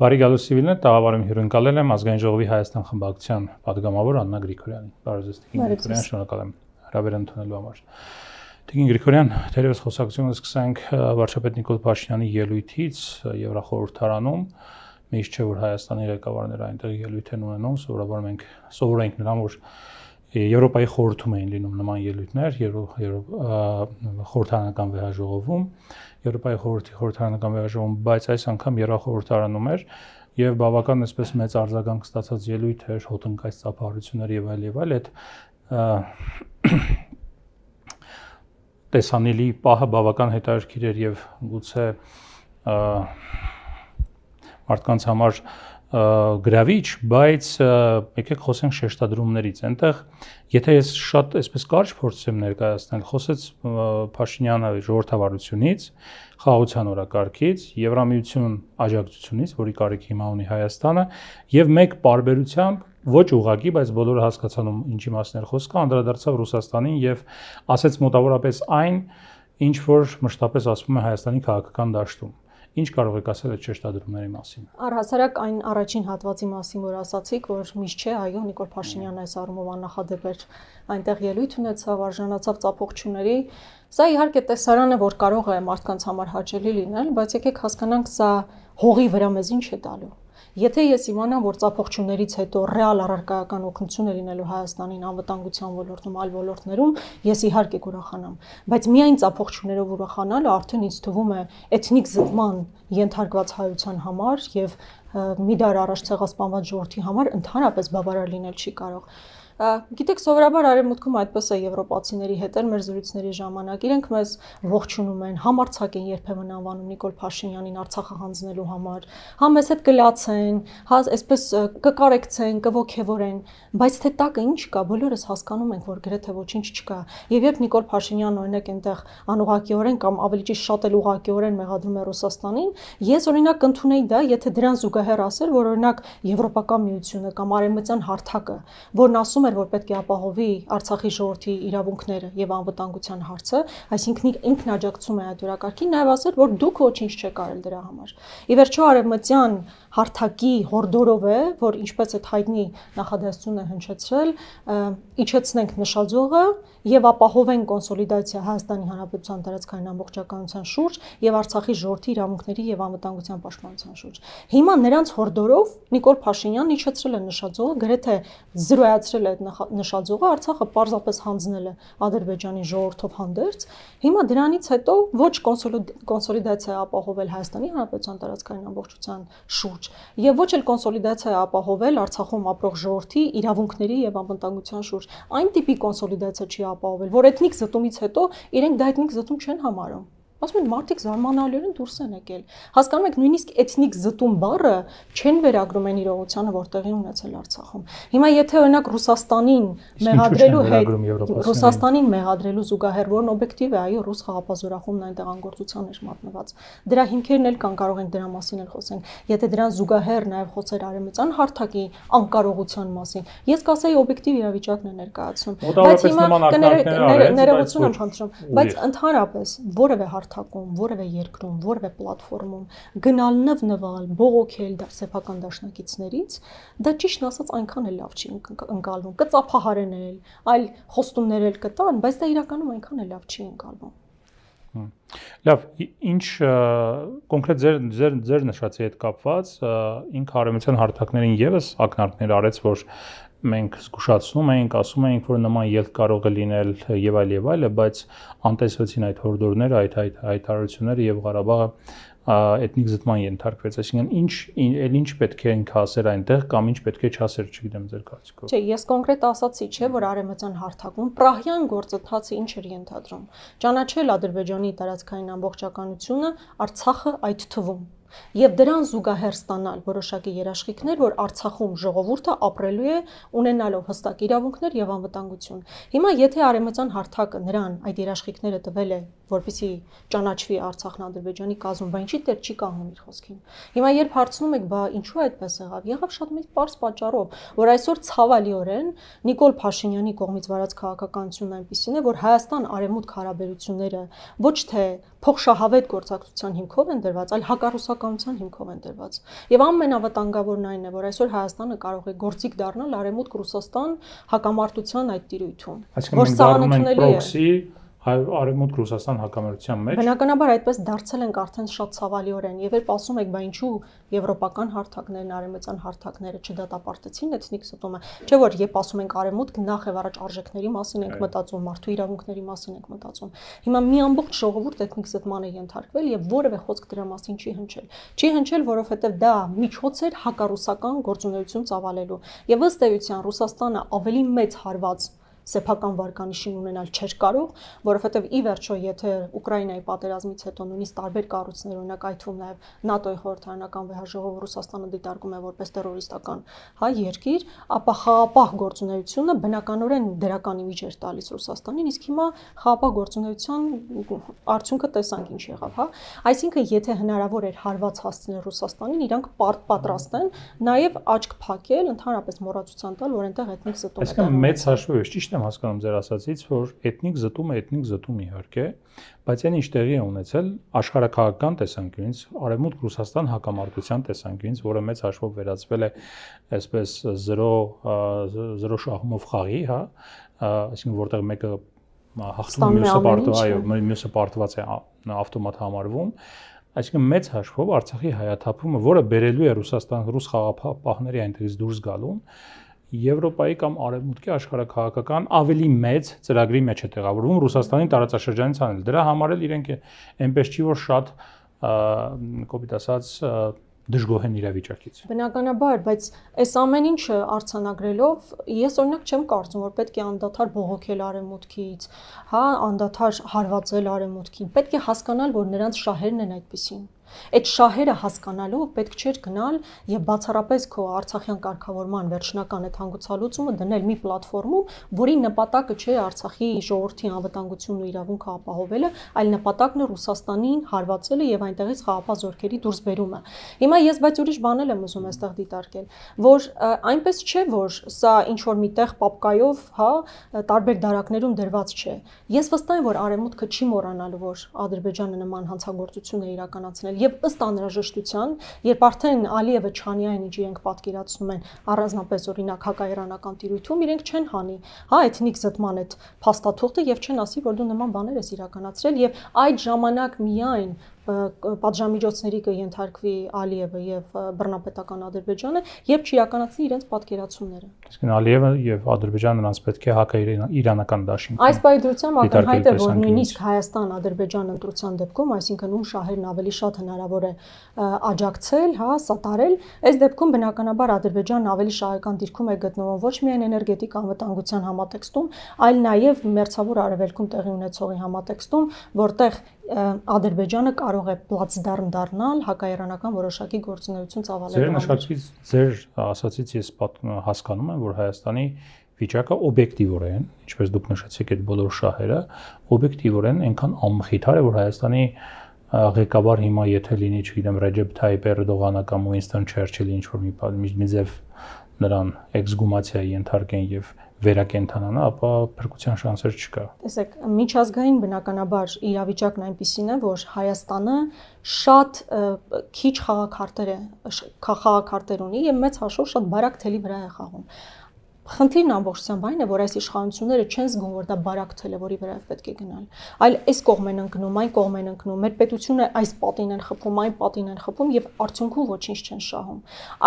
Բարի գալուս Սիվիլներ, տաղավարում հյուրընկալել եմ ազգային ժողովի Հայաստան խմբակցության падգամավոր Աննա Գրիգորյանին։ Բարոզեստիկին Գրիգորյան, շնորհակալ եմ հրավեր ընդունելու համար։ Տիկին Գրիգորյան, դերևս խոսակցությունը սկսանք վարչապետ Նիկոլ Փաշինյանի ելույթից Եվրախորհրդարանում։ Միշտ չէ որ Հայաստանի ղեկավարները այնտեղ ելույթ են ունենում, սովորաբար մենք սովոր ենք նրան, որ Եվրոպայի խորհրդում էին լինում նման ելույթներ, Եվրո խորհրդանական վեհաժողովում Եվրոպայի խորհրդի խորհրդարանական վերաժողովում, բայց այս անգամ երախորհրդարանում էր եւ բավական այսպես մեծ արձագանք ստացած ելույթ էր հոտնկայց ծափահարություններ եւ այլ եւ այլ այդ տեսանելի պահը բավական հետաքրքիր էր եւ գուցե մարդկանց համար գրավիչ, բայց եկեք խոսենք շեշտադրումներից։ Այնտեղ եթե ես շատ այսպես կարճ փորձեմ ներկայացնել, խոսեց Փաշինյանը ժողովրդավարությունից, խաղաղության օրակարգից, Եվրամիություն աջակցությունից, որի կարիք հիմա ունի Հայաստանը, եւ մեկ parbերությամբ ոչ ուղակի, բայց բոլորը հասկացան ինչի մասն էր խոսքը, անդրադարձավ Ռուսաստանին եւ ասաց մոտավորապես այն, ինչ որ մշտապես ասվում է Հայաստանի քաղաքական դաշտում։ Ինչ կարող եք ասել այդ շեշտադրումների մասին։ Առհասարակ այն առաջին հատվածի մասին, որ ասացիք, որ միշտ չէ, այո, Նիկոլ Փաշինյանը այս առումով աննախադեպ էր այնտեղ ելույթ ունեցավ, արժանացավ ծափողությունների։ Սա իհարկե տեսարանը, որ կարող է մարդկանց համար հաճելի լինել, բայց եկեք հասկանանք, սա հողի վրա մեզ ինչ է տալու։ Եթե ես իմանամ, որ ծափողջուններից հետո ռեալ առարկայական օգնություն է լինելու Հայաստանին անվտանգության ոլորտում, այլ ոլորտներում, ես իհարկե կուրախանամ, բայց միայն ծափողջուններով ուրախանալը արդեն ինձ թվում է էթնիկ զտման ենթարկված հայության համար եւ մի դար առաջ ցեղասպանված ժողովրդի համար ընդհանրապես բավարար լինել չի կարող։ Գիտեք, սովորաբար արևմուտքում այդպես է եվրոպացիների հետ էլ մեր զրույցների ժամանակ։ Իրենք մեզ ողջունում են, համարցակ են երբեմն անվանում Նիկոլ Փաշինյանին Արցախը հանձնելու համար, հա մեզ հետ կլացեն, հա այսպես կկարեկցեն, կողքեվորեն, բայց թե տակը ինչ կա, բոլորս հասկանում ենք, որ գրեթե ոչինչ չկա։ Եվ երբ Նիկոլ Փաշինյանն օրինակ այնտեղ անուղակիորեն կամ ավելի ճիշտ շատ էլ ուղակիորեն մեղադրում է Ռուսաստանին, ես օրինակ կընդունեի դա, եթե դրան զուգահեռ ասել, որ օրինակ Եվրոպական միությունը կամ արևմտյան հարթակը, որն ասում է էր, որ պետք է ապահովի Արցախի ժողովրդի իրավունքները եւ անվտանգության հարցը, այսինքն ինքն աջակցում է այդ դրակարգին, նաեւ ասել, որ դուք ոչինչ չեք արել դրա համար։ Ի վերջո արևմտյան հարթակի հորդորով է, որ ինչպես այդ հայտնի նախադասությունը հնչեցրել, իջեցնենք նշաձողը եւ ապահովենք կոնսոլիդացիա Հայաստանի Հանրապետության տարածքային ամբողջականության շուրջ եւ Արցախի ժողովրդի իրավունքների եւ անվտանգության պաշտպանության շուրջ։ Հիմա նրանց հորդորով Նիկոլ Փաշինյանն իջեցրել է նշաձողը գրեթե զրոյացրել է է այդ նշաձողը, Արցախը պարզապես հանձնել է Ադրբեջանի ժողովրդով հանդերձ։ Հիմա դրանից հետո ոչ կոնսոլիդացիա ապահովել Հայաստանի Հանրապետության տարածքային ամբողջության շուրջ եւ ոչ էլ կոնսոլիդացիա ապահովել Արցախում ապրող ժողովրդի իրավունքների եւ անվտանգության շուրջ։ Այն տիպի կոնսոլիդացիա չի ապահովել, որ էթնիկ զտումից հետո իրենք դա էթնիկ զտում չեն համարում ասում են մարդիկ զարմանալիորեն դուրս են եկել։ Հասկանում եք, նույնիսկ էթնիկ զտում բառը չեն վերագրում այն իրողությանը, որ տեղի ունեցել Արցախում։ Հիմա եթե օրինակ Ռուսաստանին մեղադրելու հետ Ռուսաստանին մեղադրելու զուգահեռ որն օբյեկտիվ է, այո, ռուս խաղապազորախումն այն տեղանգործության էր մատնված։ Դրա հիմքերն էլ կան, կարող ենք դրա մասին էլ խոսենք։ Եթե դրան զուգահեռ նաև խոսեր արեմցան հարթակի անկարողության մասին, ես կասեի օբյեկտիվ իրավիճակն է ներկայացնում։ Բայց հիմա կներողություն եմ խնդրում, բայց ընդհանրապես որևէ հարց հարթակում, որևէ երկրում, որևէ պլատֆորմում գնալ նվ նվալ, բողոքել դա սեփական դաշնակիցներից, դա ճիշտն ասած այնքան էլ լավ չի ընկալվում։ Կծափահարենել, այլ խոստումներ էլ կտան, բայց դա իրականում այնքան էլ լավ չի ընկալվում։ Լավ, ինչ կոնկրետ ձեր ձեր ձեր նշածի հետ կապված ինք արևմտյան հարթակներին եւս ակնարկներ արեց, որ մենք զգուշացնում էինք, ասում էինք, որ նման ելք կարող է լինել եւ այլ եւ այլը, բայց անտեսվեցին այդ հորդորները, այդ այդ հայտարարությունները եւ Ղարաբաղը էթնիկ զտման ենթարկվեց, այսինքն ինչ էլ ինչ պետք է ինք ասեր այնտեղ կամ ինչ պետք է չասեր, չգիտեմ ձեր կարծիքով։ Չէ, ես կոնկրետ ասացի, չէ, որ արեմեծան հարթակում Պրահյան գործընթացը ինչ էր ենթադրում։ Ճանաչել Ադրբեջանի տարածքային ամբողջականությունը, Արցախը այդ թվում եւ դրան զուգահեռ ստանալ որոշակի երաշխիքներ, որ Արցախում ժողովուրդը ապրելու է ունենալով հստակ իրավունքներ եւ անվտանգություն։ Հիմա եթե արեմցան հարթակը նրան այդ երաշխիքները տվել է որպեսի ճանաչվի Արցախն Ադրբեջանի կազմում, բայց ինչի՞ դեռ չի կանգնում իր խոսքին։ Հիմա երբ հարցնում եք, բա ինչու այդպես եղավ, եղավ շատ մեծ པարս պատճառով, որ այսօր ցավալիորեն Նիկոլ Փաշինյանի կողմից վարած քաղաքականությունն այնպեսին է, որ Հայաստան արևմուտք հարաբերությունները ոչ թե փոխշահավետ գործակցության հիմքով են դրված, այլ հակառուսականության հիմքով են դրված։ Եվ ամենավտանգավորն այն է, որ այսօր Հայաստանը կարող է գործիք դառնալ արևմուտք Ռուսաստան հակամարտության այդ տիրույթում։ Որ սա անընդունելի է։ Արևմուտք Ռուսաստան հակամարտության մեջ։ Բնականաբար այդպես դարձել ենք արդեն շատ ցավալիորեն։ Եվ երբ ասում եք, բա ինչու եվրոպական հարթակներն, արևմտյան հարթակները չդատապարտեցին էթնիկ ստումը, չէ՞ որ երբ ասում ենք արևմուտք, նախ եւ առաջ արժեքների մասին ենք մտածում, մարդու իրավունքների մասին ենք մտածում։ Հիմա մի ամբողջ ժողովուրդ էթնիկ ստման է ենթարկվել եւ որևէ խոսք դրա մասին չի հնչել։ Չի հնչել, որովհետեւ դա միջոց էր հակառուսական գործունեություն ծավալելու։ Եվ ըստ էության Ռուսաստանը ավելի մեծ հարված սեփական վարկանիշին ունենալ չէր կարող, որովհետև ի վերջո եթե Ուկրաինայի պատերազմից հետո նույնիսկ տարբեր կառույցներ, օրինակ այդ թվում նաև ՆԱՏՕ-ի խորհրդարանական վեհաժողովը Ռուսաստանը դիտարկում է որպես terroristական հայ երկիր, ապա խաղապահ գործունեությունը բնականորեն դրական իմիջ էր տալիս Ռուսաստանին, իսկ հիմա խաղապահ գործունեության արդյունքը տեսանք ինչ եղավ, հա։ Այսինքն եթե հնարավոր էր հարված հասցնել Ռուսաստանին, իրանք պատրաստ են նաև աչք փակել, ընդհանրապես մոռացության տալ, որ այնտեղ էթնիկ զտում է։ Այսինքն մեծ հաշվով ճիշտ ճիշտ եմ հասկանում ձեր ասացից, որ էթնիկ զտումը էթնիկ զտում իհարկե, բայց այն ինչ տեղի է ունեցել աշխարհակահական տեսանկյունից, արևմուտք Ռուսաստան հակամարտության տեսանկյունից, որը մեծ հաշվով վերածվել է այսպես 0 0 շահումով խաղի, հա, այսինքն որտեղ մեկը հաղթում մյուսը պարտու, այո, մյուսը պարտված է ավտոմատ համարվում, այսինքն մեծ հաշվով Արցախի հայաթափումը, որը բերելու է Ռուսաստան ռուս խաղապահների այնտեղից դուրս գալուն, Եվրոպայի կամ Արևմուտքի աշխարհակահաղական ավելի մեծ ծրագրի մեջ է տեղավորվում Ռուսաստանի տարածաշրջանից անել։ Դրա համար էլ իրենք այնպես չի որ շատ կոպիտ ասած դժգոհ են իրավիճակից։ Բնականաբար, բայց այս ամեն ինչը արցանագրելով ես օրինակ չեմ կարծում, որ պետք է անդադար բողոքել արևմուտքից, հա, անդադար հարվածել արևմուտքին։ Պետք է հասկանալ, որ նրանց շահերն են այդպիսին։ Այդ շահերը հասկանալով պետք չէր գնալ եւ բացառապես քո Արցախյան կարգավորման վերջնական այդ հանգուցալուծումը դնել մի պլատֆորմում, որի նպատակը չէ Արցախի ժողովրդի անվտանգությունն ու իրավունքը ապահովելը, այլ նպատակն է Ռուսաստանին հարվածելը եւ այնտեղից խաղապահ զորքերի դուրս բերումը։ Հիմա ես բայց ուրիշ բանել եմ ուզում այստեղ դիտարկել, որ այնպես չէ, որ սա ինչ որ միտեղ պապկայով, հա, տարբեր դարակներում դրված չէ։ Ես վստահ եմ, որ արևմուտքը չի մոռանալու, որ Ադրբեջանը նման հանցագործություն է իրականացնել եւ ըստ անհրաժեշտության, երբ արդեն Ալիևը չանի այն, ինչ իրենք պատկերացնում են, առանձնապես օրինակ հակաերանական տիրույթում իրենք չեն հանի, հա, էթնիկ զտման այդ փաստաթուղթը եւ չեն ասի, որ դու նման բաներ ես իրականացրել եւ այդ ժամանակ միայն պատժամիջոցների կընթարկվի Ալիևը եւ բռնապետական Ադրբեջանը, երբ չիրականացնի իրենց պատկերացումները։ Իսկն Ալիևը եւ Ադրբեջանը նրանց պետք է հակաիրանական դաշինք։ Այս բայդրությամբ ակնհայտ է, որ նույնիսկ Հայաստան-Ադրբեջան ընտրության դեպքում, այսինքն ում շահերն ավելի շատ հնարավոր է աջակցել, հա, սատարել, այս դեպքում բնականաբար Ադրբեջանն ավելի շահական դիրքում է գտնվում ոչ միայն էներգետիկ անվտանգության համատեքստում, այլ նաեւ մերձավոր արևելքում տեղի ունեցողի համատեքստում, որտեղ Ադրբեջանը կարող է պլացդարմ դառնալ հակաերանական որոշակի գործունեություն ծավալելու։ Ձեր աշխատից ձեր ասացից ես հասկանում եմ, որ Հայաստանի վիճակը օբյեկտիվորեն, ինչպես դուք նշեցիք այդ բոլոր շահերը, օբյեկտիվորեն այնքան ամխիթար է, որ Հայաստանի ղեկավար հիմա եթե լինի, չգիտեմ, Ռեջեփ Թայիպ Էրդողանը կամ Ուինստոն Չերչիլը ինչ որ մի մի ձև նրան էքսգումացիա ենթարկեն եւ վերակենդանանա, ապա փրկության շանսեր չկա։ Տեսեք, միջազգային բնականաբար իրավիճակն այնպիսին է, որ Հայաստանը շատ քիչ խաղակարտեր է, խաղակարտեր ունի եւ մեծ հաշվով շատ բարակ թելի վրա է խաղում։ Խնդիրն ամբողջ սամ այն է, որ այս իշխանությունները չեն զգում, որ դա բարակ թելևորի վրա է պետք է գնալ, այլ այս կողմ են ընկնում, այն կողմ են ընկնում։ Մեր պետությունը այս պատին են խփում, այն պատին են խփում եւ արդյունքում ոչինչ չեն շահում։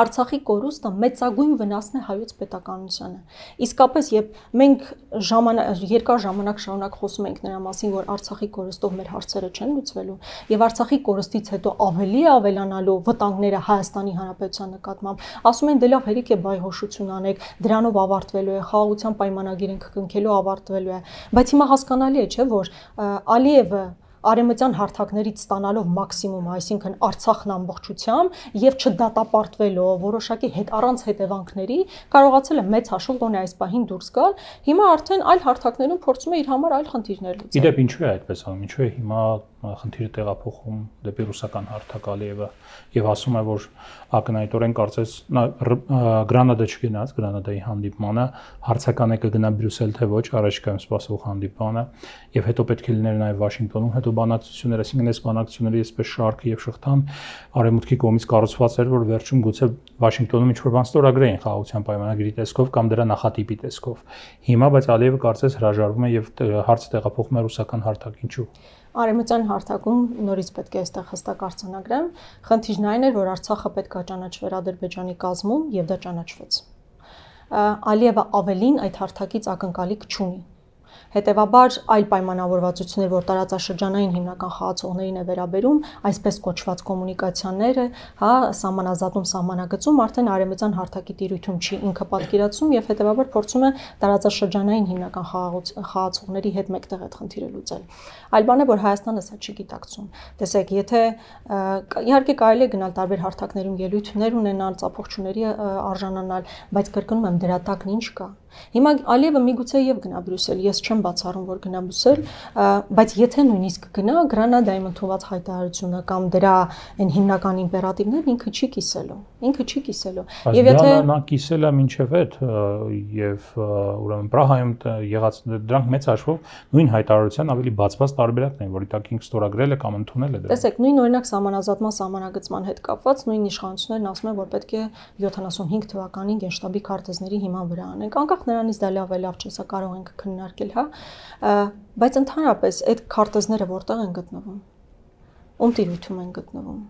Արցախի կորուստը մեծագույն վնասն է հայոց պետականությանը։ Իսկապես, երբ մենք ժամանակ երկար ժամանակ շարունակ խոսում ենք նրա մասին, որ Արցախի կորուստով մեր հարցերը չեն լուծվելու եւ Արցախի կորուստից հետո ավելի ավելանալու վտանգները Հայաստանի Հանրապետության նկատմամբ, ասում են դե լավ հերիք է բայհոշություն անեք, դրանով ավարտվելու է, խաղաղության պայմանագիր ենք կնքելու ավարտվելու է։ Բայց հիմա հասկանալի է, չէ՞, որ Ալիևը արեմտյան հարթակներից ստանալով մաքսիմում, այսինքն Արցախն ամբողջությամբ եւ չդատապարտվելով որոշակի հետ առանց հետևանքների կարողացել է մեծ հաշվով գոնե այս պահին դուրս գալ։ Հիմա արդեն այլ հարթակներում փորձում է իր համար այլ խնդիրներ լուծել։ Իդեպ ինչու է այդպես անում, ինչու է հիմա խնդիրը տեղափոխում դեպի ռուսական հարթակ Ալիևը եւ ասում է, որ ակնհայտորեն կարծես նա Գրանադա չգնաց, Գրանադայի հանդիպմանը հարցական է կգնա Բրյուսել թե ոչ, առաջիկայում սպասող հանդիպանը եւ հետո պետք է լիներ նաեւ Վաշինգտոնում, հետո երկու բանակցություններ, այսինքն այս բանակցությունների այսպես շարքը եւ շղթան արևմուտքի կողմից կառուցված էր, որ վերջում գուցե Վաշինգտոնում ինչ-որ բան ստորագրեին խաղաղության պայմանագրի տեսքով կամ դրա նախատիպի տեսքով։ Հիմա բայց Ալիևը կարծես հրաժարվում է եւ հարցը տեղափոխում է ռուսական հարթակ ինչու։ Արեմցյան հարթակում նորից պետք է այստեղ հստակ արցանագրեմ, խնդիրն այն էր, որ Արցախը պետք է ճանաչվեր Ադրբեջանի կազմում եւ դա ճանաչվեց։ Ալիևը ավելին այդ հարթակից ակնկալիք չունի Հետևաբար այլ պայմանավորվածություններ, որ տարածաշրջանային հիմնական խաղացողներին է վերաբերում, այսպես կոչված կոմունիկացիաները, հա, սահմանազատում սահմանագծում արդեն արեմեծան հարթակի տիրույթում չի ինքը պատկերացում եւ հետևաբար փորձում է տարածաշրջանային հիմնական խաղացողների հետ մեկտեղ այդ խնդիրը լուծել։ Այլ բան է, որ Հայաստանը սա չի գիտակցում։ Տեսեք, եթե իհարկե կարելի է գնալ տարբեր հարթակներում ելույթներ ունենալ, ծափողջուների արժանանալ, բայց կրկնում եմ, դրա տակն ինչ կա Հիմա Ալիևը միգուցե եւ գնա Բրյուսել, ես չեմ բացառում, որ գնա Բրյուսել, բայց եթե նույնիսկ գնա Գրանադայում ընդունված հայտարարությունը կամ դրա այն հիմնական իմպերատիվներն ինքը չի կիսելու, ինքը չի կիսելու։ Եվ եթե նա կիսելա մինչև այդ եւ ուրեմն Պրահայում եղած դրանք մեծ հաշվով նույն հայտարարության ավելի բացված տարբերակն են, որ իտակ ինքը ստորագրել է կամ ընդունել է դրա։ Տեսեք, նույն օրինակ համանազատման համանագծման հետ կապված նույն իշխանություններն ասում են, որ պետք է 75 թվականին գենշտաբի քարտեզների հիման վրա անենք, անկախ մնանք, նրանից դա լավ է, լավ չէ, սա կարող ենք քննարկել, հա։ Բայց ընդհանրապես այդ քարտեզները որտեղ են գտնվում։ Ում տիրույթում են գտնվում։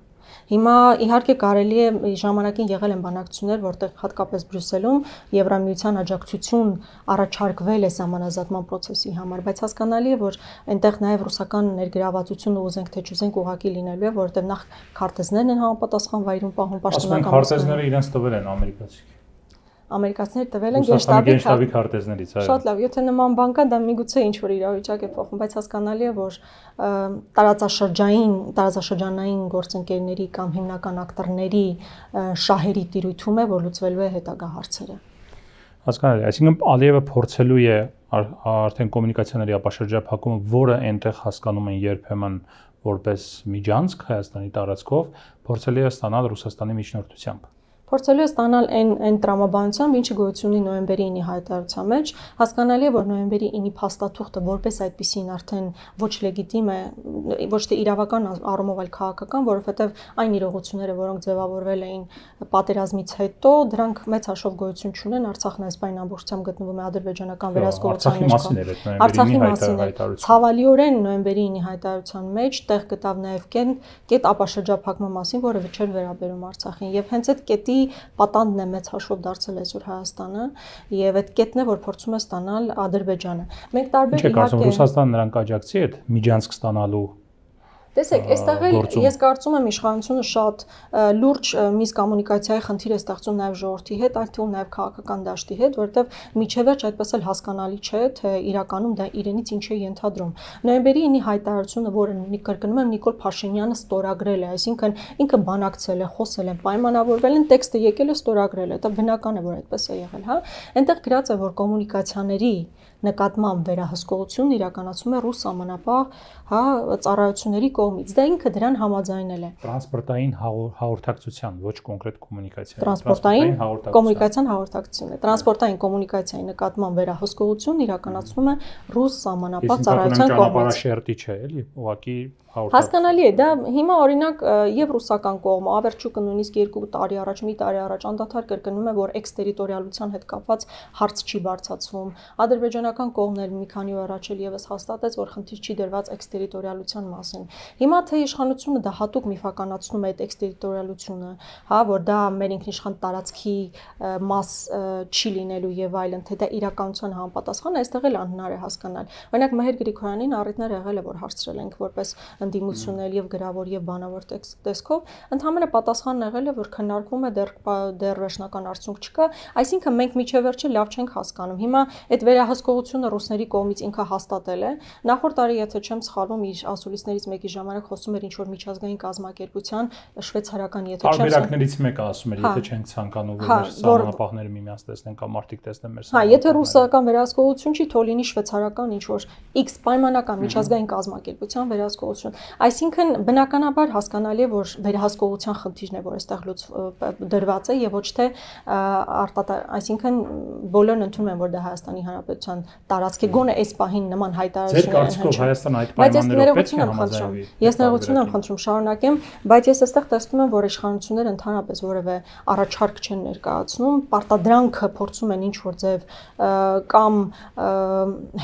Հիմա իհարկե կարելի է ժամանակին եղել են բանակցություններ, որտեղ հատկապես Բրյուսելում Եվրամիության աջակցություն առաջարկվել է համանազատման process-ի համար, բայց հասկանալի է, որ այնտեղ նաև ռուսական ներգրավվածությունը ուզենք թե չուզենք ուղակի լինելու է, որտեղ նախ քարտեզներն են համապատասխան վայրում պահում պաշտոնական։ Ասում են քարտեզները իրենց տվել են ամերիկացիք ամերիկացիները տվել են գեշտաբի գեշտաբի քարտեզներից, այո։ Շատ լավ, եթե նման բան կա, դա միգուցե ինչ որ իրավիճակ է փոխվում, բայց հասկանալի է, որ տարածաշրջային, տարածաշրջանային գործընկերների կամ հիմնական ակտորների շահերի տիրույթում է, որ լուծվելու է հետագա հարցերը։ Հասկանալի, այսինքն Ալիևը փորձելու է արդեն կոմունիկացիաների ապաշրջափակումը, որը այնտեղ հասկանում են երբեմն որպես միջանցք Հայաստանի տարածքով, փորձելի է ստանալ Ռուսաստանի միջնորդությամբ։ Փորձելու է ստանալ այն այն տրամաբանությամբ, ինչը գոյություն ունի նոյեմբերի 9-ի հայտարարության մեջ, հասկանալի է, որ նոյեմբերի 9-ի փաստաթուղթը որպես այդպեսին արդեն ոչ լեգիտիմ է, ոչ թե իրավական առումով, այլ քաղաքական, որովհետև այն իրողությունները, որոնք ձևավորվել էին պատերազմից հետո, դրանք մեծ հաշվով գոյություն չունեն Արցախն այս բան ամբողջությամբ գտնվում է ադրբեջանական վերահսկողության մեջ։ Արցախի մասին էր ցավալիորեն նոյեմբերի 9-ի հայտարարության մեջ տեղ գտավ նաև կետ կետ ապաշրջափակման մասին, որը վճեր վերաբերում Արցախին։ Եվ հենց այդ կետի պատանդն է մեծ հաշվով դարձել այսօր Հայաստանը եւ այդ կետն է որ փորձում է ստանալ Ադրբեջանը։ Մենք տարբեր իհարկե Ինչ է կարծում Ռուսաստանը նրանք աջակցի այդ միջանցք ստանալու Տեսեք, այստեղ էլ ես կարծում եմ իշխանությունը շատ լուրջ միս կոմունիկացիայի խնդիր է ստեղծում նաև ժողովրդի հետ, այդ թվում նաև քաղաքական դաշտի հետ, որտեղ միջևերջ այդպես էլ հասկանալի չէ, թե իրականում դա իրենից ինչ է ենթադրում։ Նոյեմբերի 9-ի հայտարարությունը, որը կրկնում եմ Նիկոլ Փաշինյանը ստորագրել է, այսինքն ինքը բանակցել է, խոսել են, պայմանավորվել են, տեքստը եկել է, ստորագրել է, դա բնական է, որ այդպես է եղել, հա։ Այնտեղ գրած է, որ կոմունիկացիաների նկատմամբ վերահսկողությունն իրականացում է ռուս ամենապահ հա ծառայությունների կողմից։ Դա ինքը դրան համաձայնել է։ Տրանսպորտային հա- հաղորդակցության, ոչ կոնկրետ կոմունիկացիա։ Տրանսպորտային կոմունիկացիան հաղորդակցությունն է։ Տրանսպորտային կոմունիկացիայի նկատմամբ վերահսկողությունն իրականացնում է ռուս ամենապահ ծառայության կողմից։ Իսկ ճանապարհաշերտի չէ, էլի, ուղղակի Հասկանալի է, դա հիմա օրինակ եւ ռուսական կողմը, ավերջուկը նույնիսկ 2 տարի առաջ, մի տարի առաջ անդադար կրկնում է, որ էքստերիտորիալության հետ կապված հարց չի բարձացվում։ Ադրբեջանական կողմն էլ մի քանի օր առաջ էլ եւս հաստատեց, որ խնդիր չի դրված էքստերիտորիալության մասին։ Հիմա թե իշխանությունը դա հատուկ միֆականացնում է այդ էքստերիտորիալությունը, հա, որ դա մեր ինքնիշխան տարածքի մաս չի լինելու եւ այլն, թե դա իրականության համապատասխան, այստեղ էլ անհնար է հասկանալ։ Օրինակ Մհեր Գրիգորյանին առիթներ եղել է, որ հարցրել ենք որպես ընդդիմություններ եւ գրավոր եւ բանավոր տեսքով, ընդհանրը պատասխանն եղել է, որ քննարկվում է դեռ դեռ վերջնական արդյունք չկա, այսինքն մենք միջևերջը լավ չենք հասկանում։ Հիմա այդ վերահսկողությունը ռուսների կողմից ինքը հաստատել է։ Նախորդ տարի, եթե չեմ սխալվում, իր ասուլիսներից մեկի ժամանակ խոսում էր ինչ որ միջազգային կազմակերպության շվեյցարական, եթե չեմ Տարբերակներից մեկը ասում էր, հա։ եթե չենք ցանկանում որ հա, մեր սահմանապահները միմյանց տեսնեն կամ մարդիկ տեսնեն մեր սահմանապահները։ Հա, եթե ռուսական վերահսկողություն չի թոլինի շվեյցարական ինչ որ X պայմանական միջազգային կազմակերպության վերահսկողություն։ Այսինքն բնականաբար հասկանալի է, որ վերահսկողության խնդիրն է, որ այստեղ լուծ դրված է եւ ոչ թե արտատ, այսինքն բոլորն ընդունում են, որ դա Հայաստանի Հանրապետության տարածքի գոնե այս պահին նման հայտարարություն է հնչում։ Հայաստան այդ պայմաններով պետք է համաձայնվի։ Ես ներողություն եմ խնդրում, շարունակեմ, բայց ես այստեղ տեսնում եմ, որ իշխանությունները ընդհանրապես որևէ առաջարկ չեն ներկայացնում, պարտադրանքը փորձում են ինչ որ ձև կամ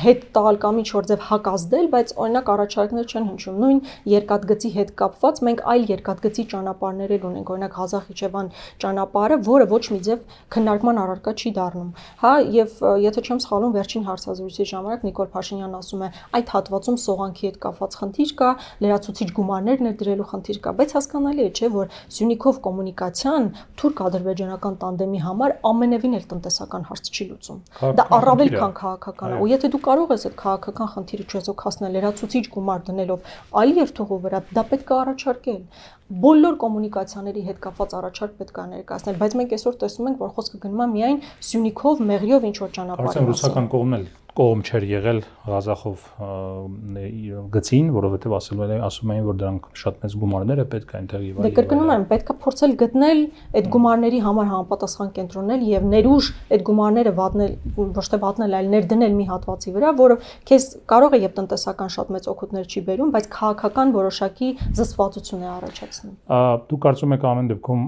հետ տալ կամ ինչ որ ձև հակազդել, բայց օրինակ առաջարկներ չեն հնչում։ Նույն Երևանին երկաթգծի հետ կապված մենք այլ երկաթգծի ճանապարհներ էլ ունենք, օրինակ Հազախիջևան ճանապարհը, որը ոչ մի ձև քննարկման առարկա չի դառնում, հա, եւ եթե չեմ սխալվում, վերջին հարցազրույցի ժամանակ Նիկոլ Փաշինյանն ասում է, այդ հատվածում սողանքի հետ կապված խնդիր կա, լրացուցիչ գումարներն է դրելու խնդիր կա, բայց հասկանալի է, չէ, որ Սյունիքով կոմունիկացիան թուրք-ադրբեջանական տանդեմի համար ամենևին էլ տնտեսական հարց չի լուծում։ Դա առավել քան քաղաքական է։ Ու եթե դու կարող ես այդ քաղաքական խնդիրը չեզոքացնել լրացուցիչ գումար դնելով այլ այլ երթուղու վրա, դա պետք է առաջարկել։ Բոլոր կոմունիկացիաների հետ կապված առաջարկ պետք է ներկայացնել, բայց մենք այսօր տեսնում ենք, որ խոսքը գնում է միայն Սյունիքով, Մեղրիով ինչ որ ճանապարհի մասին։ Արդեն ռուսական կողմն էլ կողմ չեր եղել Ղազախով գծին, որովհետև ասում են ասում էին, որ դրանք շատ մեծ գումարներ է պետք այնտեղ եւ այլն։ Դե կրկնում եմ, պետք է փորձել գտնել այդ գումարների համար համապատասխան կենտրոններ եւ ներուժ այդ գումարները վատնել, ոչ թե վատնել, այլ ներդնել մի հատվածի վրա, որը քեզ կարող է եւ տնտեսական շատ մեծ օգուտներ չի բերում, բայց քաղաքական որոշակի զսպվածություն է առաջացնում։ Դու կարծում եք ամեն դեպքում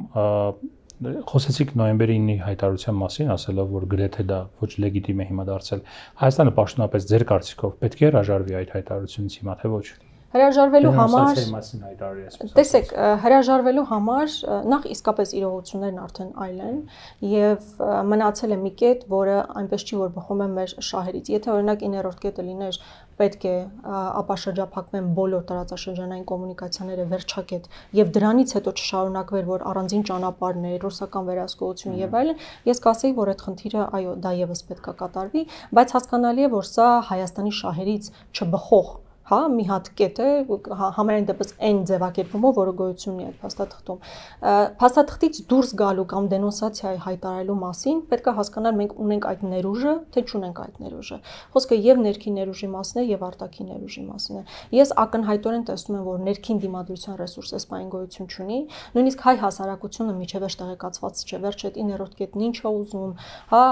Դե, խոսեցիք նոյեմբերի 9-ի հայտարարության մասին, ասելով որ գրեթե դա ոչ լեգիտիմ է հիմա դարձել։ Հայաստանը պաշտոնապես ձեր կարծիքով պետք է հրաժարվի այդ հայտարարությունից հիմա թե ոչ։ Ա Դե հրաժարվելու համար տեսեք հրաժարվելու համար նախ իսկապես իրողություններն արդեն այլ են եւ մնացել է մի կետ, որը այնպես չի որ բխում է մեր շահերից։ Եթե օրինակ 9-րդ կետը լիներ պետք է ապա շրջափակվեն բոլոր տարածաշրջանային կոմունիկացիաները վերջակետ եւ դրանից հետո չշարունակվեր որ առանձին ճանապարհներ, ռուսական վերահսկողություն եւ այլն, ես կասեի որ այդ խնդիրը այո, դա եւս պետքա կատարվի, բայց հասկանալի է որ սա Հայաստանի շահերից չբխող հա, մի հատ կետ է հա, համարեն դեպս այն ձևակերպումով, որը գոյություն ունի այդ փաստաթղթում։ Փաստաթղթից դուրս գալու կամ դենոնսացիայի հայտարարելու մասին պետք է հասկանալ մենք ունենք այդ ներուժը, թե չունենք այդ ներուժը։ Խոսքը եւ ներքին ներուժի մասն է, եւ արտաքին ներուժի մասին է։ Ես ակնհայտորեն տեսնում եմ, որ ներքին դիմադրության ռեսուրս էսպայն գոյություն չունի, նույնիսկ հայ հասարակությունը միջև էլ տեղեկացված չէ, վերջը այդ 9-րդ կետն ինչ է ուզում, հա,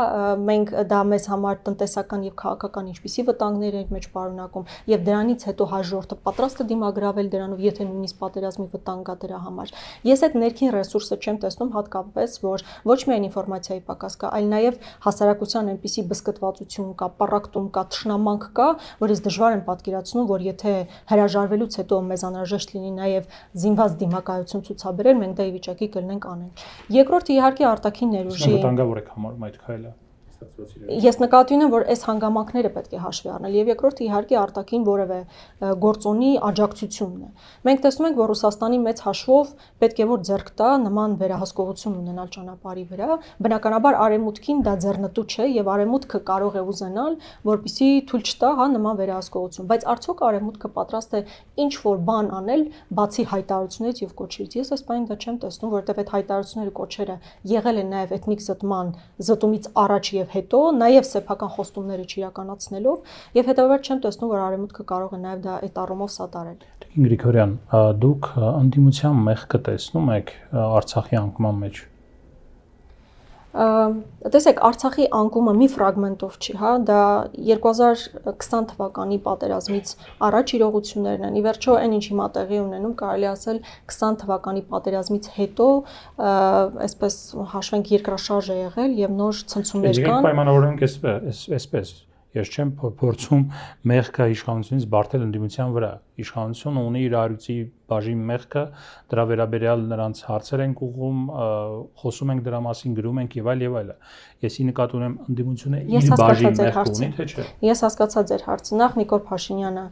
մենք դա մեզ համար տնտեսական եւ քաղաքական ինչպիսի վտանգներ են մեջ պարունակում եւ դրանից հետո հաջորդը պատրաստ է դիմագրավել դրանով, եթե նույնիսկ պատերազմի վտանգ կա դրա համար։ Ես այդ ներքին ռեսուրսը չեմ տեսնում հատկապես, որ ոչ միայն ինֆորմացիայի պակաս կա, այլ նաև հասարակության այնպիսի բսկտվածություն կա, պարակտում կա, ճշնամանք կա, որ ես դժվար եմ պատկերացնում, որ եթե հրաժարվելուց հետո մեզ անհրաժեշտ լինի նաև զինված դիմակայություն ցուցաբերել, մենք դա ի վիճակի կլինենք անել։ Երկրորդը իհարկե արտաքին ներուժի։ Վտանգավոր եք համարում այդ քայլը ստացված իրենք։ Ես նկատի ունեմ, որ այս հանգամանքները պետք է հաշվի առնել եւ երկրորդը իհարկե արտաքին որևէ գործոնի աջակցությունն է։ Մենք տեսնում ենք, որ Ռուսաստանի մեծ հաշվով պետք է որ ձեռք տա նման վերահսկողություն ունենալ ճանապարհի վրա, բնականաբար արեմուտքին դա ձեռնտու չէ եւ արեմուտքը կարող է ուզենալ, որպիսի թույլ չտա հա նման վերահսկողություն, բայց արդյոք արեմուտքը պատրաստ է ինչ որ բան անել բացի հայտարարությունից եւ կոչից։ Ես այս բանը դա չեմ տեսնում, որովհետեւ այդ հայտարարությունները կոչերը եղել են նաեւ էթնիկ զտման զտումից առաջ եւ եւ հետո նաեւ սեփական խոստումները չիրականացնելով եւ հետեւաբար չեմ տեսնում որ արևմուտքը կարող է նաեւ դա այդ առումով սատարել։ Գրիգորյան, դուք ընդդիմության մեղքը տեսնում եք Արցախի անկման մեջ տեսեք Արցախի անկումը մի ֆրագմենտով չի, հա, դա 2020 թվականի պատերազմից առաջ իրողություններն են։ Ի վերջո, այն ինչ հիմա տեղի ունենում, կարելի ասել 20 թվականի պատերազմից հետո, այսպես հաշվենք երկրաշարժ է եղել եւ նոր ցնցումներ կան։ Իսկ պայմանավորենք այսպես, այսպես Ես չեմ փորձում մեղքը իշխանությունից բարձել ընդդիմության վրա։ Իշխանությունը ունի իր արյուցի բաժի մեղքը, դրա վերաբերյալ նրանց հարցեր ենք ուղում, խոսում ենք դրա մասին, գրում ենք եւ այլ եւ այլը։ Եսի նկատ ունեմ ընդդիմությունը իր բաժի մեղքը ունի, թե չէ։ Ես հասկացա ձեր հարցը։ Նախ Նիկոլ Փաշինյանը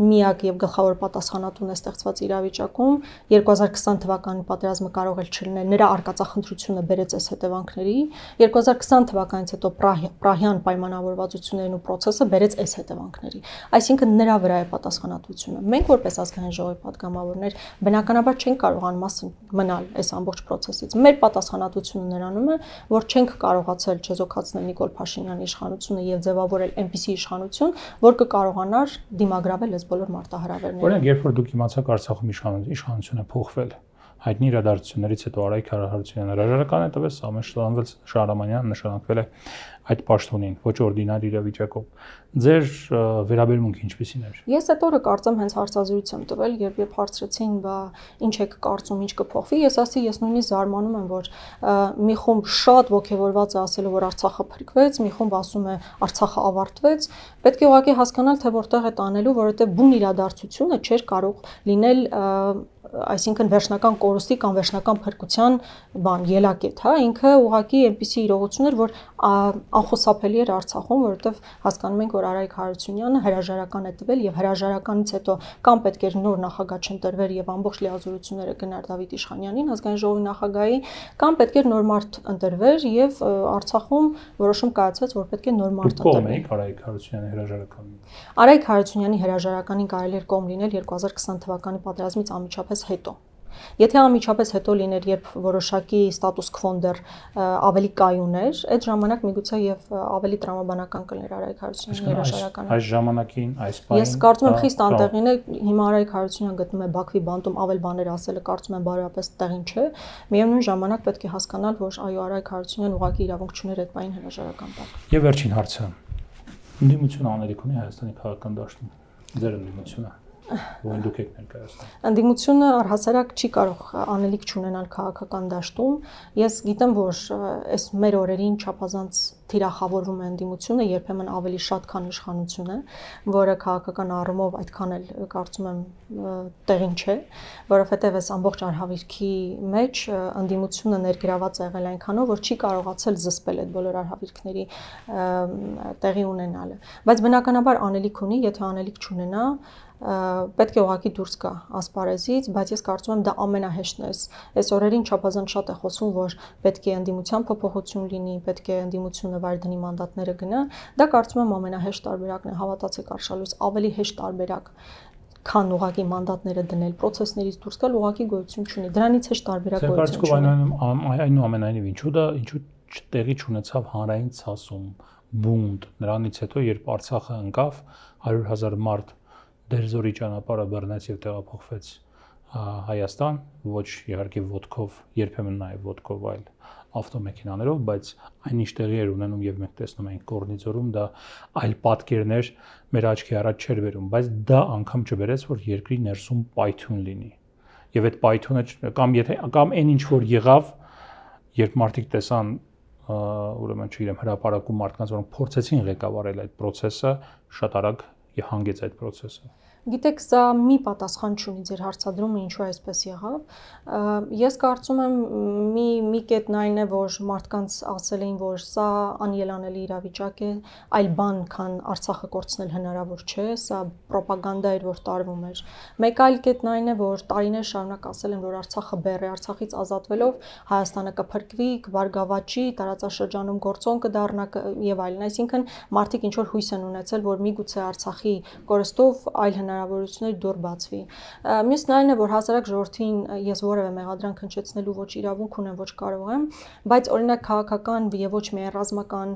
միակ եւ գլխավոր պատասխանատուն է ստեղծված իրավիճակում 2020 թվականի պատերազմը կարող էր չլինել նրա արկածախնդրությունը բերեց այս հետևանքների 2020 թվականից հետո պրահյան պայմանավորվածություններն ու process-ը բերեց այս հետևանքների այսինքն նրա վրա է պատասխանատվությունը մենք որպես ազգային ժողովի падգամավորներ բնականաբար չենք կարող անմաս մնալ այս ամբողջ process-ից մեր պատասխանատվությունը նրանում է որ չենք կարողացել չեզոքացնել Նիկոլ Փաշինյանի իշխանությունը եւ ձևավորել այնպիսի իշխանություն որ կկարողանար դիմագրավել այս բոլոր մարտահրավերները։ Օրինակ, երբ որ դուք իմացաք Արցախում իշխանությունը փոխվել է, հայտնի իրադարձություններից հետո Արայք Հարությունյանը հրաժարական է տվել, Սամեն Շահանվել Շահրամանյանը նշանակվել է այդ պաշտոնին, ոչ օրդինար իրավիճակով։ Ձեր վերաբերմունքը ինչպիսին էր։ Ես այդ օրը կարծեմ հենց հարցազրույց եմ տվել, երբ երբ հարցրեցին, բա ինչ եք կարծում, ինչ կփոխվի, ես ասի, ես նույնիսկ զարմանում եմ, որ մի խումբ շատ ողջևորված է ասելու, որ Արցախը փրկվեց, մի խումբ ասում է Արցախը ավարտվեց, պետք է ուղղակի հասկանալ, թե որտեղ է տանելու, որովհետև բուն իրադարձությունը չէր կարող լինել այսինքն վերջնական կորուստի կամ վերջնական փրկության բան ելակ է, հա, ինքը ուղակի այնպիսի իրողություն էր, որ անխուսափելի էր Արցախում, որովհետև հասկանում ենք, որ Արայք Հարությունյանը հրաժարական է տվել եւ հրաժարականից հետո կամ պետք էր նոր նախագահ չընտրվեր եւ ամբողջ լիազորությունները գնար Դավիթ Իշխանյանին, ազգային ժողովի նախագահի, կամ պետք էր նոր մարդ ընտրվեր եւ Արցախում որոշում կայացվեց, որ պետք է նոր մարդ ընտրվեր։ Կողմ Արայք Հարությունյանի հրաժարականին։ Արայք Հարությունյանի հրաժարականին կարելի էր կողմ լինել 2020 թվականի պատերազմից անմիջապես ամիջապես հետո։ Եթե ամիջապես հետո լիներ, երբ որոշակի ստատուս քվոն դեռ ավելի կայուն էր, այդ ժամանակ միգուցե եւ ավելի տրամաբանական կլներ Արայք Հարությունյանի երաշարականը։ Այս ժամանակին, այս բանը։ Ես կարծում եմ խիստ անտեղին է, հիմա Արայք Հարությունյանը գտնում է Բաքվի բանտում ավել բաներ ասելը կարծում եմ բարոյապես տեղին չէ։ Միևնույն ժամանակ պետք է հասկանալ, որ այո Արայք Հարությունյանն ուղղակի իրավունք չուներ այդ բանի հրաժարական տակ։ Եվ վերջին հարցը։ Ընդդիմությունը աներիք ունի Հայաստանի քաղաքական դաշտում։ Ձեր ընդդիմությունը որին դուք եք ներկայացնում։ Ընդդիմությունը առհասարակ չի կարող անելիք չունենալ քաղաքական դաշտում։ Ես գիտեմ, որ այս մեր օրերին չափազանց թիրախավորվում է ընդդիմությունը, երբեմն ավելի շատ քան իշխանությունը, որը քաղաքական առումով այդքան էլ կարծում եմ տեղին չէ, որովհետև այս ամբողջ արհավիրքի մեջ ընդդիմությունը ներգրաված եղել այնքանով, որ չի կարողացել զսպել այդ բոլոր արհավիրքների տեղի ունենալը։ Բայց բնականաբար անելիք ունի, եթե անելիք չունենա, պետք է ուղակի դուրս գա ասպարեզից, բայց ես կարծում եմ դա ամենահեշտն է։ Այս օրերին չափազանց շատ է խոսում, որ պետք է ընդդիմության փոփոխություն լինի, պետք է ընդդիմությունը վայր դնի մանդատները գնա։ Դա կարծում եմ ամենահեշտ տարբերակն է, հավատացեք արշալուց, ավելի հեշտ տարբերակ քան ուղակի մանդատները դնել, process-ներից դուրս գալ ուղակի գոյություն չունի։ Դրանից էլ տարբերակ գոյություն չունի։ Ձեր այնուամենայնիվ ինչու դա ինչու տեղի չունեցավ հանրային ցասում, բունտ, նրանից հետո երբ Արցախը ընկավ 100 000 մարդ Դերզորի ճանապարհը բռնեց եւ տեղափոխվեց Հայաստան, ոչ իհարկե ոդկով, երբեմն նաեւ ոդկով, այլ ավտոմեքենաներով, բայց այնինչ տեղի էր ունենում եւ մենք տեսնում էինք կորնիզորում դա այլ պատկերներ մեր աչքի առաջ չէր վերում, բայց դա անգամ չբերեց, որ երկրի ներսում պայթուն լինի։ Եվ այդ պայթունը կամ եթե կամ այն ինչ որ եղավ, երբ մարդիկ տեսան ուրեմն չգիտեմ հրաապարակում մարդկանց, որոնք փորձեցին ղեկավարել այդ process-ը, շատ արագ հանգեց այդ process-ը։ Գիտեք, սա մի պատասխան չունի ձեր հարցադրումը, ինչու այսպես եղավ։ Ես կարծում եմ մի մի կետն այն է, որ մարդկանց ասել էին, որ սա անելանելի իրավիճակ է, այլ բան, քան Արցախը կորցնել հնարավոր չէ, սա ռոպագանդա էր, որ տարվում էր։ Մեկ այլ կետն այն է, որ տարիներ շարունակ ասել են, որ Արցախը բեռ է, Արցախից ազատվելով Հայաստանը կփրկվի, կվարգավաճի, տարածաշրջանում գործոն կդառնա եւ այլն։ Այսինքն մարդիկ ինչ որ հույս են ունեցել, որ միգուցե Արցախի կորստով այլ հնարավոր հնարավորություններ դուր բացվի։ Մյուսն այն է, որ հասարակ ժողովրդին ես որևէ մեղադրանք հնչեցնելու ոչ իրավունք ունեմ, ոչ կարող եմ, բայց օրինակ քաղաքական եւ ոչ միայն ռազմական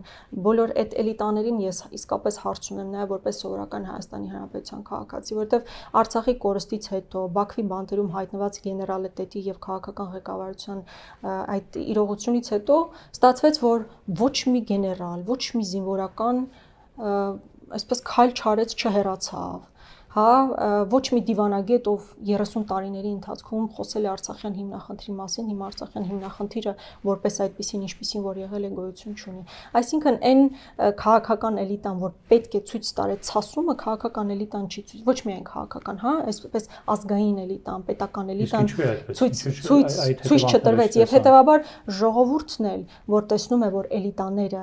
բոլոր այդ էլիտաներին ես իսկապես հարց ունեմ նաեւ որպես սովորական Հայաստանի Հանրապետության քաղաքացի, որովհետեւ Արցախի կորստից հետո Բաքվի բանտերում հայտնված գեներալիտետի եւ քաղաքական ղեկավարության այդ իրողությունից հետո ստացվեց, որ ոչ մի գեներալ, ոչ մի զինվորական այսպես քայլ չարեց չհերացավ հա ոչ մի դիվանագետ, ով 30 տարիների ընթացքում խոսել է Արցախյան հիմնախնդրի մասին, հիմա Արցախյան հիմնախնդիրը որպես այդպեսին ինչպեսին որ եղել է գոյություն չունի։ Այսինքն այն քաղաքական էլիտան, որ պետք է ցույց տար այդ ցասումը, քաղաքական էլիտան չի ցույց, ոչ միայն քաղաքական, հա, այսպես ազգային էլիտան, պետական էլիտան ցույց ցույց ցույց չտրվեց եւ հետեւաբար ժողովուրդն էլ, որ տեսնում է, որ էլիտաները,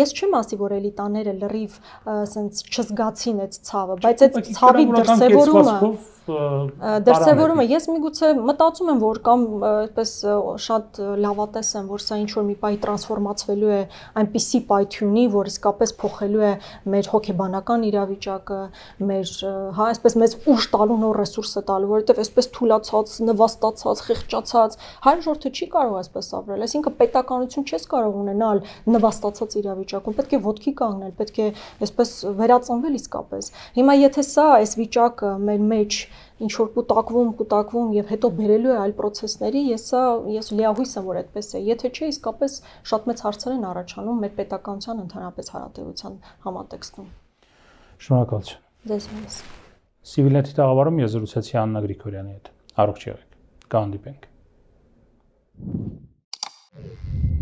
ես չեմ ասի, որ էլիտաները լրիվ ասենց չզգացին այդ ցավը, բայց այդ ցավի դրսևորումը դրսևորումը ես միգուցե մտածում եմ որ կամ այսպես շատ լավատես եմ որ սա ինչ որ մի պայ տրանսֆորմացվելու է այնպիսի պայթյունի որ իսկապես փոխելու է մեր հոգեբանական իրավիճակը մեր հա այսպես մեզ ուժ տալու նոր ռեսուրսը տալու որովհետև այսպես թուլացած նվաստացած խեղճացած հանրորդը չի կարող այսպես ապրել այսինքն պետականություն չես կարող ունենալ նվաստացած իրավիճակում պետք է ոդքի կանգնել պետք է այսպես վերածնվել իսկապես հիմա եթե սա այս վիճակը մեր մեջ ինչ որ կուտակվում, կուտակվում եւ հետո բերելու է այլ process-ների, ես սա ես լիահույս եմ, որ այդպես է։ Եթե չէ, իսկապես շատ մեծ հարցեր են առաջանում մեր պետականության ընդհանրապես հարաբերության համատեքստում։ Շնորհակալ չեմ։ Ձեզ մեզ։ Սիվիլնետի տաղավարում ես զրուցեցի Աննա Գրիգորյանի հետ։ Առողջ եղեք։ Կհանդիպենք։ Thank you.